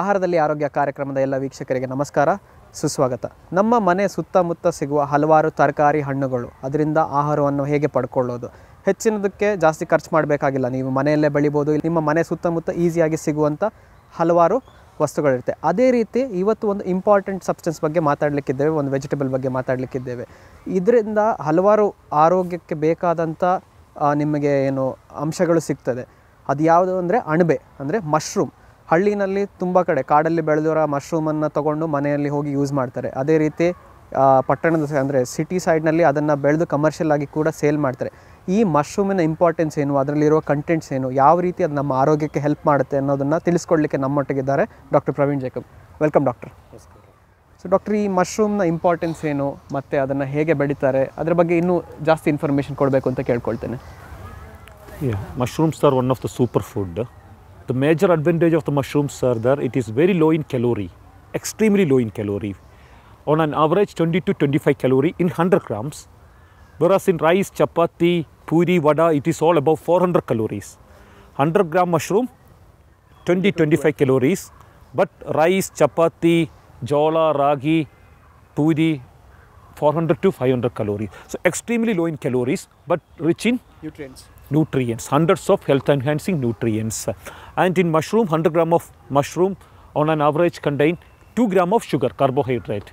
ಆಹಾರದಲ್ಲಿ ಆರೋಗ್ಯ ಕಾರ್ಯಕ್ರಮದ ಎಲ್ಲ ವೀಕ್ಷಕರಿಗೆ ನಮಸ್ಕಾರ ಸುಸ್ವಾಗತ ನಮ್ಮ ಮನೆ ಸುತ್ತಮುತ್ತ ಸಿಗುವ ಹಲವಾರು ತರಕಾರಿ ಹಣ್ಣುಗಳು ಅದರಿಂದ ಆಹಾರವನ್ನು ಹೇಗೆ ಪಡ್ಕೊಳ್ಳೋದು ಹೆಚ್ಚಿನದಕ್ಕೆ ಜಾಸ್ತಿ ಖರ್ಚು ಮಾಡಬೇಕಾಗಿಲ್ಲ ನೀವು ಮನೆಯಲ್ಲೇ ಬೆಳಿಬೋದು ನಿಮ್ಮ ಮನೆ ಸುತ್ತಮುತ್ತ ಈಸಿಯಾಗಿ ಸಿಗುವಂಥ ಹಲವಾರು ವಸ್ತುಗಳಿರುತ್ತೆ ಅದೇ ರೀತಿ ಇವತ್ತು ಒಂದು ಇಂಪಾರ್ಟೆಂಟ್ ಸಬ್ಸ್ಟೆನ್ಸ್ ಬಗ್ಗೆ ಮಾತಾಡಲಿಕ್ಕಿದ್ದೇವೆ ಒಂದು ವೆಜಿಟೇಬಲ್ ಬಗ್ಗೆ ಮಾತಾಡಲಿಕ್ಕಿದ್ದೇವೆ ಇದರಿಂದ ಹಲವಾರು ಆರೋಗ್ಯಕ್ಕೆ ಬೇಕಾದಂಥ ನಿಮಗೆ ಏನು ಅಂಶಗಳು ಸಿಗ್ತದೆ ಅದು ಯಾವುದು ಅಂದರೆ ಅಣಬೆ ಅಂದರೆ ಮಶ್ರೂಮ್ ಹಳ್ಳಿನಲ್ಲಿ ತುಂಬ ಕಡೆ ಕಾಡಲ್ಲಿ ಬೆಳೆದಿರೋ ಮಶ್ರೂಮನ್ನು ತೊಗೊಂಡು ಮನೆಯಲ್ಲಿ ಹೋಗಿ ಯೂಸ್ ಮಾಡ್ತಾರೆ ಅದೇ ರೀತಿ ಪಟ್ಟಣದ ಅಂದರೆ ಸಿಟಿ ಸೈಡ್ನಲ್ಲಿ ಅದನ್ನು ಬೆಳೆದು ಕಮರ್ಷಿಯಲ್ ಆಗಿ ಕೂಡ ಸೇಲ್ ಮಾಡ್ತಾರೆ ಈ ಮಶ್ರೂಮಿನ ಇಂಪಾರ್ಟೆನ್ಸ್ ಏನು ಅದರಲ್ಲಿರೋ ಕಂಟೆಂಟ್ಸ್ ಏನು ಯಾವ ರೀತಿ ಅದು ನಮ್ಮ ಆರೋಗ್ಯಕ್ಕೆ ಹೆಲ್ಪ್ ಮಾಡುತ್ತೆ ಅನ್ನೋದನ್ನು ತಿಳಿಸ್ಕೊಡ್ಲಿಕ್ಕೆ ನಮ್ಮೊಟ್ಟಿಗಿದ್ದಾರೆ doctor Praveen Jacob welcome doctor so doctor ಈ ಮಶ್ರೂಮ್ನ ಇಂಪಾರ್ಟೆನ್ಸ್ ಏನು ಮತ್ತು ಅದನ್ನು ಹೇಗೆ ಬೆಳೀತಾರೆ ಅದರ ಬಗ್ಗೆ ಇನ್ನೂ ಜಾಸ್ತಿ ಇನ್ಫಾರ್ಮೇಷನ್ ಕೊಡಬೇಕು ಅಂತ ಕೇಳ್ಕೊಳ್ತೇನೆ mushrooms are one of the super food The major advantage of the mushrooms are there, it is very low in calorie, extremely low in calorie. On an average 20 to 25 calorie in 100 grams. Whereas in rice, chapati, puri, vada, it is all about 400 calories. 100 gram mushroom, 20, 25 calories. But rice, chapati, jola, ragi, puri, 400 to 500 calories. So extremely low in calories, but rich in nutrients nutrients, hundreds of health enhancing nutrients. And in mushroom, 100 gram of mushroom on an average contain 2 gram of sugar, carbohydrate.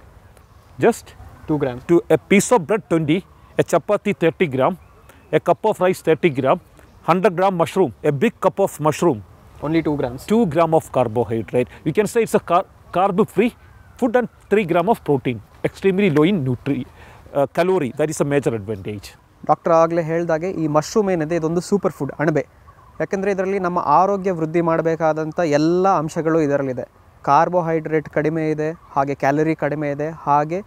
Just 2 gram. To a piece of bread 20, a chapati 30 gram, a cup of rice 30 gram, 100 gram mushroom, a big cup of mushroom. Only 2 grams. 2 gram of carbohydrate. You can say it's a car carb free food and 3 gram of protein. Extremely low in nutri uh, calorie. That is a major advantage. Doctor ಆಗಲೇ ಹೇಳಿದಾಗೆ ಈ mushroom ಏನಿದೆ ಇದೊಂದು super food ಅಣಬೆ ಯಾಕೆಂದರೆ ಇದರಲ್ಲಿ ನಮ್ಮ ಆರೋಗ್ಯ ವೃದ್ಧಿ ಮಾಡಬೇಕಾದಂಥ ಎಲ್ಲ ಅಂಶಗಳು ಇದರಲ್ಲಿದೆ ಕಾರ್ಬೋಹೈಡ್ರೇಟ್ ಕಡಿಮೆ ಇದೆ ಹಾಗೆ ಕ್ಯಾಲರಿ ಕಡಿಮೆ ಇದೆ ಹಾಗೆ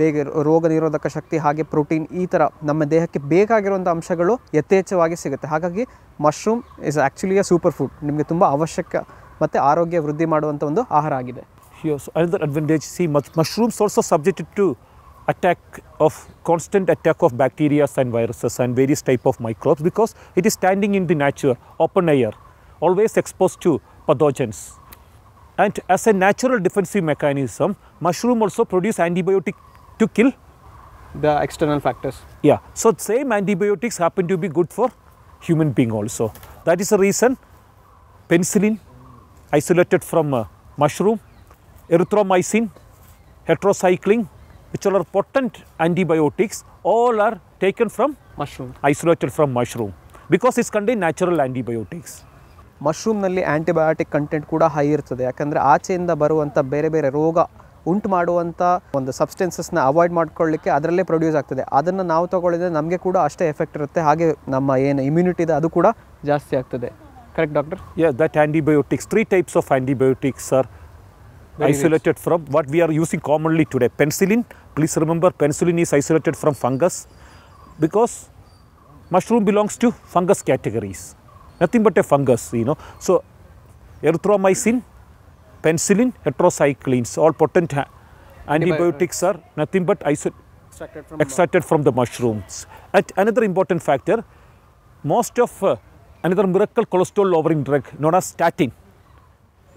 ಬೇಗ ರೋಗ ನಿರೋಧಕ ಶಕ್ತಿ ಹಾಗೆ ಪ್ರೋಟೀನ್ ಈ ಥರ ನಮ್ಮ ದೇಹಕ್ಕೆ ಬೇಕಾಗಿರುವಂಥ ಅಂಶಗಳು ಯಥೇಚ್ಛವಾಗಿ ಸಿಗುತ್ತೆ ಹಾಗಾಗಿ mushroom is actually a super food ನಿಮಗೆ ತುಂಬ ಅವಶ್ಯಕ ಮತ್ತು ಆರೋಗ್ಯ ವೃದ್ಧಿ ಮಾಡುವಂಥ ಒಂದು ಆಹಾರ ಆಗಿದೆ yes, see advantage see mushroom also subject to attack of constant attack of bacteria and viruses and various type of microbes because it is standing in the nature open air always exposed to pathogens and as a natural defensive mechanism mushroom also produce antibiotic to kill the external factors yeah so same antibiotics happen to be good for human being also that is the reason penicillin isolated from uh, mushroom erythromycin heterocycline which are potent antibiotics, all are taken from mushroom, isolated from mushroom because it's contain natural antibiotics. ಮಶ್ರೂಮ್ನಲ್ಲಿ antibiotic content ಕೂಡ high ಇರ್ತದೆ ಯಾಕಂದರೆ ಆಚೆಯಿಂದ ಬರುವಂಥ ಬೇರೆ ಬೇರೆ ರೋಗ ಉಂಟು ಮಾಡುವಂಥ ಒಂದು ಸಬ್ಸ್ಟೆನ್ಸಸ್ನ ಅವಾಯ್ಡ್ ಮಾಡ್ಕೊಳ್ಳಿಕ್ಕೆ ಅದರಲ್ಲೇ ಪ್ರೊಡ್ಯೂಸ್ ಆಗ್ತದೆ ಅದನ್ನು ನಾವು ತಗೊಳ್ಳಿದ್ರೆ ನಮಗೆ ಕೂಡ ಅಷ್ಟೇ ಎಫೆಕ್ಟ್ ಇರುತ್ತೆ ಹಾಗೆ ನಮ್ಮ ಏನು ಇಮ್ಯುನಿಟಿ ಇದೆ ಅದು ಕೂಡ ಜಾಸ್ತಿ ಆಗ್ತದೆ correct doctor yeah that antibiotics three types of antibiotics are isolated from what we are using commonly today penicillin Please remember penicillin is isolated from fungus because mushroom belongs to fungus categories. Nothing but a fungus, you know. So erythromycin, penicillin, heterocyclines, all potent antibiotics are nothing but extracted from, extracted from the mushrooms. And another important factor, most of uh, another miracle cholesterol lowering drug known as statin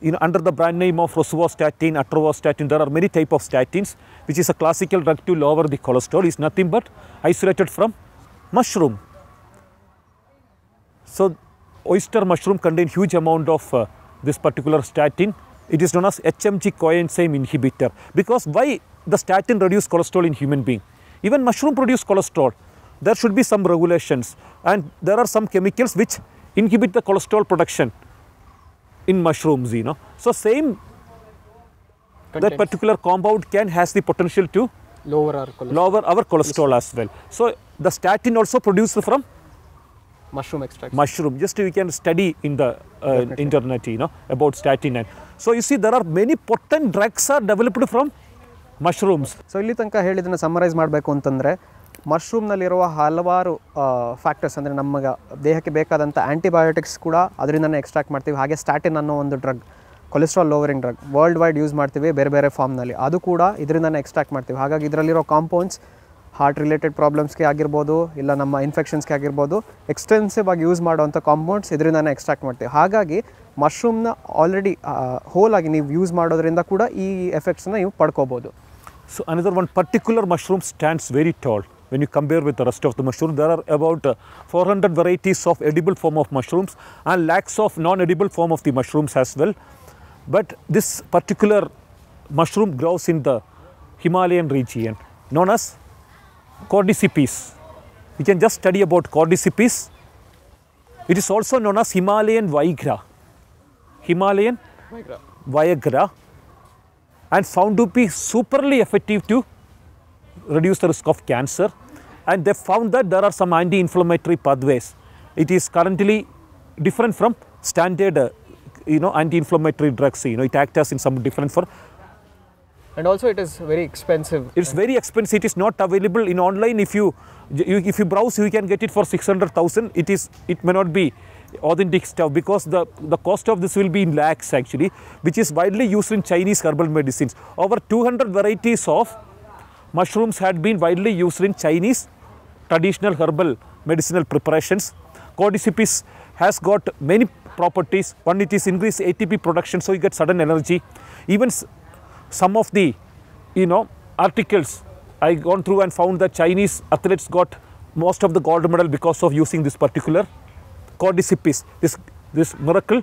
you know, under the brand name of rosuvastatin, atorvastatin, there are many type of statins, which is a classical drug to lower the cholesterol, is nothing but isolated from mushroom. So, oyster mushroom contain huge amount of uh, this particular statin. It is known as HMG coenzyme inhibitor. Because why the statin reduce cholesterol in human being? Even mushroom produce cholesterol. There should be some regulations and there are some chemicals which inhibit the cholesterol production in mushrooms, you know. So same, that particular compound can has the potential to lower our cholesterol. lower our cholesterol yes. as well. So the statin also produced from mushroom extract. Mushroom, just you can study in the uh, internet, you know, about statin. And so you see, there are many potent drugs are developed from mushrooms. So ಇಲ್ಲಿ ತನಕ ಹೇಳಿದನ್ನ summarise ಮಾಡಬೇಕು ಅಂತಂದ್ರೆ ಮಶ್ರೂಮ್ನಲ್ಲಿರುವ ಹಲವಾರು factors ಅಂದರೆ ನಮಗೆ ದೇಹಕ್ಕೆ ಬೇಕಾದಂಥ antibiotics ಕೂಡ ಅದರಿಂದನೇ ಎಕ್ಸ್ಟ್ರಾಕ್ಟ್ ಮಾಡ್ತೀವಿ ಹಾಗೆ ಸ್ಟ್ಯಾಟಿನ್ ಅನ್ನೋ ಒಂದು drug cholesterol lowering drug worldwide use ಮಾಡ್ತೀವಿ ಬೇರೆ ಬೇರೆ ಫಾರ್ಮ್ನಲ್ಲಿ ಅದು ಕೂಡ ಇದರಿಂದನೇ ಎಕ್ಸ್ಟ್ರಾಕ್ಟ್ ಮಾಡ್ತೀವಿ ಹಾಗಾಗಿ ಇದರಲ್ಲಿರೋ ಕಾಂಪೌಂಡ್ಸ್ ಹಾರ್ಟ್ ರಿಲೇಟೆಡ್ ಪ್ರಾಬ್ಲಮ್ಸ್ಗೆ ಆಗಿರ್ಬೋದು ಇಲ್ಲ ನಮ್ಮ ಇನ್ಫೆಕ್ಷನ್ಸ್ಗೆ ಆಗಿರ್ಬೋದು ಎಕ್ಸ್ಟೆನ್ಸಿವ್ ಆಗಿ ಯೂಸ್ ಮಾಡುವಂಥ ಕಾಂಪೌಂಡ್ಸ್ ಇದರಿಂದನೇ ಎಕ್ಸ್ಟ್ರಾಕ್ಟ್ ಮಾಡ್ತೀವಿ ಹಾಗಾಗಿ ಮಶ್ರೂಮ್ನ ಆಲ್ರೆಡಿ ಹೋಲ್ ಆಗಿ ನೀವು ಯೂಸ್ ಮಾಡೋದ್ರಿಂದ ಕೂಡ ಈ ಎಫೆಕ್ಟ್ಸನ್ನ ನೀವು ಪಡ್ಕೋಬೋದು so another one particular mushroom stands very tall when you compare with the rest of the mushroom. There are about uh, 400 varieties of edible form of mushrooms and lakhs of non-edible form of the mushrooms as well. But this particular mushroom grows in the Himalayan region known as cordyceps. You can just study about cordyceps. It is also known as Himalayan viagra. Himalayan viagra. and found to be superly effective to reduce the risk of cancer and they found that there are some anti-inflammatory pathways. It is currently different from standard uh, you know anti-inflammatory drugs you know it acts as in some different form and also it is very expensive it's very expensive it is not available in online if you, you if you browse you can get it for 600000 it is it may not be authentic stuff because the the cost of this will be in lakhs actually which is widely used in chinese herbal medicines over 200 varieties of Mushrooms had been widely used in Chinese traditional herbal medicinal preparations. Cordyceps has got many properties. One, it is increased ATP production, so you get sudden energy. Even some of the, you know, articles I gone through and found that Chinese athletes got most of the gold medal because of using this particular Cordyceps, this, this miracle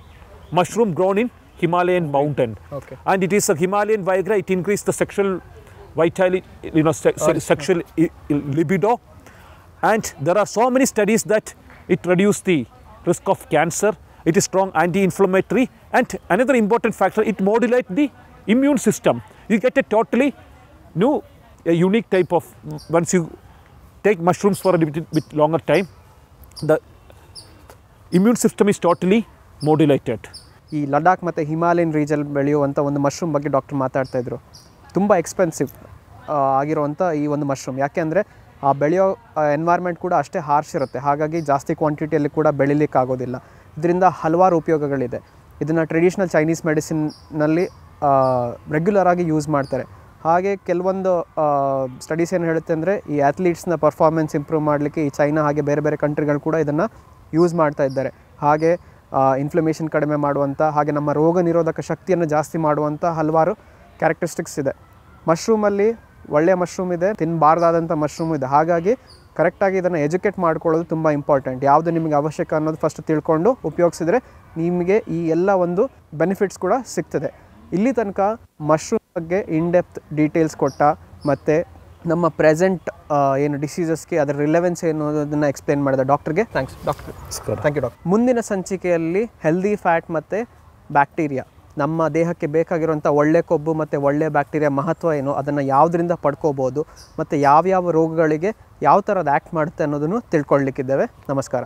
mushroom grown in Himalayan mountain. Okay. And it is a Himalayan Viagra, it increased the sexual vitality, you know, se se sexual libido. And there are so many studies that it reduces the risk of cancer. It is strong anti-inflammatory. And another important factor, it modulates the immune system. You get a totally new, a unique type of, once you take mushrooms for a bit, bit longer time, the immune system is totally modulated. ಈ ಲಡಾಖ್ ಮತ್ತು Himalayan region, ಬೆಳೆಯುವಂಥ ಒಂದು mushroom ಬಗ್ಗೆ doctor ಮಾತಾಡ್ತಾ ಇದ್ರು ತುಂಬ expensive ಆಗಿರುವಂಥ ಈ ಒಂದು ಮಶ್ರೂಮ್ ಯಾಕೆ ಅಂದರೆ ಆ ಬೆಳೆಯೋ ಎನ್ವೈರ್ಮೆಂಟ್ ಕೂಡ ಅಷ್ಟೇ ಹಾರ್ಶ್ ಇರುತ್ತೆ ಹಾಗಾಗಿ ಜಾಸ್ತಿ ಕ್ವಾಂಟಿಟಿಯಲ್ಲಿ ಕೂಡ ಬೆಳಿಲಿಕ್ಕಾಗೋದಿಲ್ಲ ಇದರಿಂದ ಹಲವಾರು ಉಪಯೋಗಗಳಿದೆ ಇದನ್ನು ಟ್ರೆಡಿಷ್ನಲ್ ಚೈನೀಸ್ ಮೆಡಿಸಿನ್ನಲ್ಲಿ ರೆಗ್ಯುಲರ್ ಆಗಿ ಯೂಸ್ ಮಾಡ್ತಾರೆ ಹಾಗೆ ಕೆಲವೊಂದು ಸ್ಟಡೀಸ್ ಏನು ಹೇಳುತ್ತೆ ಅಂದರೆ ಈ ಅಥ್ಲೀಟ್ಸ್ನ ಪರ್ಫಾರ್ಮೆನ್ಸ್ ಇಂಪ್ರೂವ್ ಮಾಡಲಿಕ್ಕೆ ಈ ಚೈನಾ ಹಾಗೆ ಬೇರೆ ಬೇರೆ ಕಂಟ್ರಿಗಳು ಕೂಡ ಇದನ್ನು ಯೂಸ್ ಮಾಡ್ತಾ ಇದ್ದಾರೆ ಹಾಗೆ ಇನ್ಫ್ಲಮೇಷನ್ ಕಡಿಮೆ ಮಾಡುವಂಥ ಹಾಗೆ ನಮ್ಮ ರೋಗ ನಿರೋಧಕ ಶಕ್ತಿಯನ್ನು ಜಾಸ್ತಿ ಮಾಡುವಂಥ ಹಲವಾರು ಕ್ಯಾರೆಕ್ಟರಿಸ್ಟಿಕ್ಸ್ ಇದೆ ಮಶ್ರೂಮಲ್ಲಿ ಒಳ್ಳೆಯ ಮಶ್ರೂಮ್ ಇದೆ ತಿನ್ನಬಾರ್ದಾದಂಥ ಮಶ್ರೂಮ್ ಇದೆ ಹಾಗಾಗಿ ಕರೆಕ್ಟಾಗಿ ಇದನ್ನು ಎಜುಕೇಟ್ ಮಾಡ್ಕೊಳ್ಳೋದು ತುಂಬ ಇಂಪಾರ್ಟೆಂಟ್ ಯಾವುದು ನಿಮಗೆ ಅವಶ್ಯಕ ಅನ್ನೋದು ಫಸ್ಟ್ ತಿಳ್ಕೊಂಡು ಉಪಯೋಗಿಸಿದರೆ ನಿಮಗೆ ಈ ಎಲ್ಲ ಒಂದು ಬೆನಿಫಿಟ್ಸ್ ಕೂಡ ಸಿಗ್ತದೆ ಇಲ್ಲಿ ತನಕ ಮಶ್ರೂಮ್ ಬಗ್ಗೆ ಇನ್ ಡೀಟೇಲ್ಸ್ ಕೊಟ್ಟ ಮತ್ತು ನಮ್ಮ ಪ್ರೆಸೆಂಟ್ ಏನು ಡಿಸೀಸಸ್ಗೆ ಅದರ ರಿಲೆವೆನ್ಸ್ ಏನು ಅನ್ನೋದನ್ನು ಎಕ್ಸ್ಪ್ಲೇನ್ ಮಾಡಿದ ಡಾಕ್ಟರ್ಗೆ thanks doctor thank you doctor ಮುಂದಿನ ಸಂಚಿಕೆಯಲ್ಲಿ ಹೆಲ್ದಿ ಫ್ಯಾಟ್ ಮತ್ತು ಬ್ಯಾಕ್ಟೀರಿಯಾ ನಮ್ಮ ದೇಹಕ್ಕೆ ಬೇಕಾಗಿರುವಂಥ ಒಳ್ಳೆ ಕೊಬ್ಬು ಮತ್ತು ಒಳ್ಳೆ ಬ್ಯಾಕ್ಟೀರಿಯಾ ಮಹತ್ವ ಏನು ಅದನ್ನು ಯಾವುದರಿಂದ ಪಡ್ಕೋಬೋದು ಮತ್ತು ಯಾವ್ಯಾವ ರೋಗಗಳಿಗೆ ಯಾವ ಥರದ ಆ್ಯಕ್ಟ್ ಮಾಡುತ್ತೆ ಅನ್ನೋದನ್ನು ತಿಳ್ಕೊಳ್ಲಿಕ್ಕಿದ್ದೇವೆ ನಮಸ್ಕಾರ